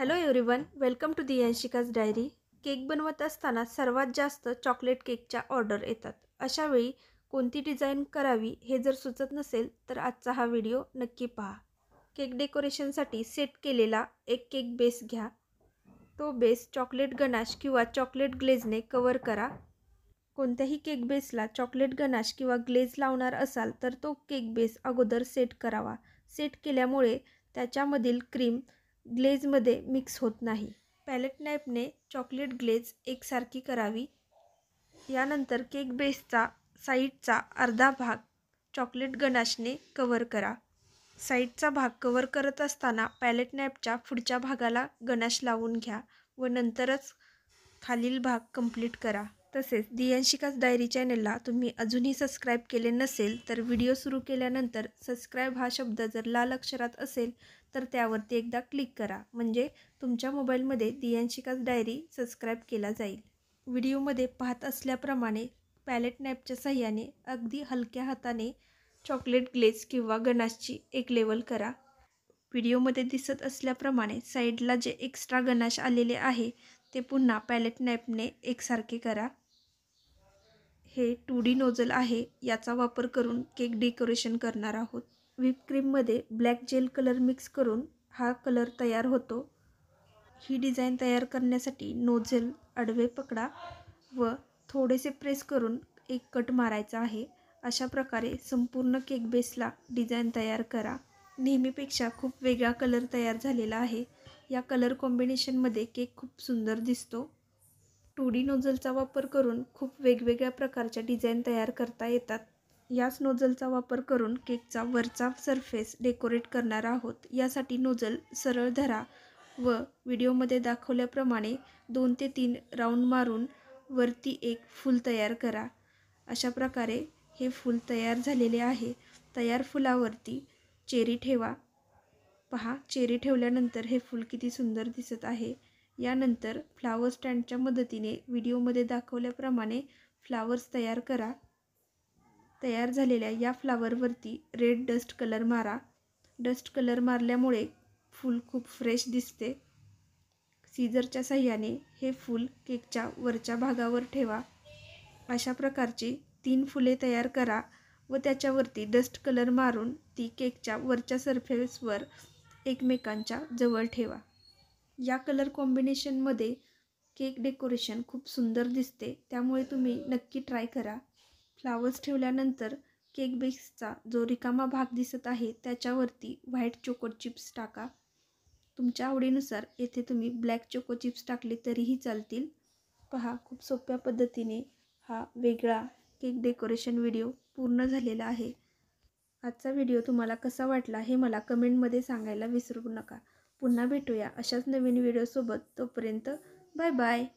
hello everyone welcome to Diyanshika's diary cake बनवत असताना सर्वात जास्त चॉकलेट केकच्या ऑर्डर येतात अशावेळी कोणती डिझाईन करावी हे जर सुचत नसेल तर आजचा हा व्हिडिओ नक्की पहा केक डेकोरेशनसाठी सेट केलेला एक केक बेस घ्या तो बेस चॉकलेट गनाश किंवा चॉकलेट ग्लेजने कवर करा कोणत्याही केक बेसला चॉकलेट गनाश किंवा ग्लेज लावणार असाल तर तो केक बेस अगोदर सेट करावा सेट केल्यामुळे त्याच्यामधील क्रीम ग्लेजमध्ये मिक्स होत नाही पॅलेट ने चॉकलेट ग्लेज एकसारखी करावी यानंतर केक बेसचा साईडचा अर्धा भाग चॉकलेट ने कवर करा साईडचा भाग कवर करत असताना पॅलेट नॅपच्या पुढच्या भागाला गनाश लावून घ्या व नंतरच खालील भाग कंप्लीट करा तसेच दियांशिकाच डायरी चॅनलला तुम्ही अजूनही सबस्क्राईब केले नसेल तर व्हिडिओ सुरू केल्यानंतर सबस्क्राईब हा शब्द जर लाल अक्षरात असेल तर त्यावरती एकदा क्लिक करा म्हणजे तुमच्या मोबाईलमध्ये दियांशिकाच डायरी सबस्क्राईब केला जाईल व्हिडिओमध्ये पाहत असल्याप्रमाणे पॅलेट नॅपच्या सहाय्याने अगदी हलक्या हाताने चॉकलेट ग्लेज किंवा गणाशची एक लेवल करा व्हिडिओमध्ये दिसत असल्याप्रमाणे साईडला जे एक्स्ट्रा गणाश आलेले आहे ते पुन्हा पॅलेट नॅपने एकसारखे करा हे टू डी नोजल आहे याचा वापर करून केक डेकोरेशन करणार आहोत क्रीममध्ये ब्लॅक जेल कलर मिक्स करून हा कलर तयार होतो ही डिझाईन तयार करण्यासाठी नोझेल अडवे पकडा व थोडेसे प्रेस करून एक कट मारायचा आहे अशा प्रकारे संपूर्ण केक बेसला डिझाईन तयार करा नेहमीपेक्षा खूप वेगळा कलर तयार झालेला आहे या कलर कॉम्बिनेशनमध्ये केक खूप सुंदर दिसतो टू डी नोझलचा वापर करून खूप वेगवेगळ्या प्रकारच्या डिझाईन तयार करता येतात याच नोझलचा वापर करून केकचा वरचा सरफेस डेकोरेट करणार आहोत यासाठी नोझल सरळ धरा व व्हिडिओमध्ये दाखवल्याप्रमाणे दोन ते तीन राऊंड मारून वरती एक फूल तयार करा अशा प्रकारे हे फूल तयार झालेले आहे तयार फुलावरती चेरी ठेवा पहा चेरी ठेवल्यानंतर हे फूल किती सुंदर दिसत आहे यानंतर फ्लावर स्टँडच्या मदतीने व्हिडिओमध्ये दाखवल्याप्रमाणे फ्लावर्स तयार करा तयार झालेल्या या फ्लावरवरती रेड डस्ट कलर मारा डस्ट कलर मारल्यामुळे फूल खूप फ्रेश दिसते सीझरच्या सह्याने हे फूल केकच्या वरच्या भागावर ठेवा अशा प्रकारची तीन फुले तयार करा व त्याच्यावरती डस्ट कलर मारून ती केकच्या वरच्या सरफेसवर एकमेकांच्या जवळ ठेवा या कलर कॉम्बिनेशनमध्ये केक डेकोरेशन खूप सुंदर दिसते त्यामुळे तुम्ही नक्की ट्राय करा फ्लावर्स ठेवल्यानंतर केक बेक्सचा जो रिकामा भाग दिसत आहे त्याच्यावरती व्हाईट चोको चिप्स टाका तुमच्या आवडीनुसार येथे तुम्ही ब्लॅक चोको चिप्स टाकले तरीही चालतील पहा खूप सोप्या पद्धतीने हा वेगळा केक डेकोरेशन व्हिडिओ पूर्ण झालेला आहे आजचा व्हिडिओ तुम्हाला कसा वाटला हे मला कमेंटमध्ये सांगायला विसरू नका पुन्हा भेटूया अशाच नवीन व्हिडिओसोबत तोपर्यंत बाय बाय